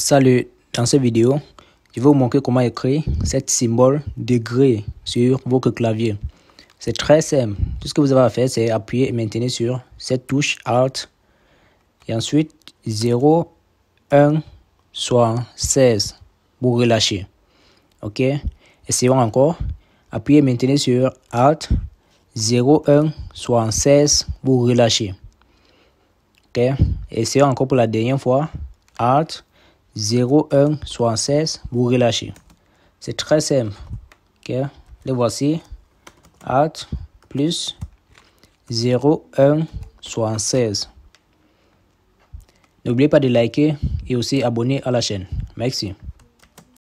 Salut, dans cette vidéo, je vais vous montrer comment écrire cette symbole degré sur votre clavier. C'est très simple. Tout ce que vous avez à faire, c'est appuyer et maintenir sur cette touche Alt. Et ensuite, 0, 1, soit 16 pour relâcher. OK Essayons encore. Appuyez et maintenir sur Alt. 0, 1, soit 16 pour relâcher. OK Essayons encore pour la dernière fois. Alt. 0176, vous relâchez. C'est très simple. Okay? le voici. Add plus 0176. N'oubliez pas de liker et aussi abonner à la chaîne. Merci.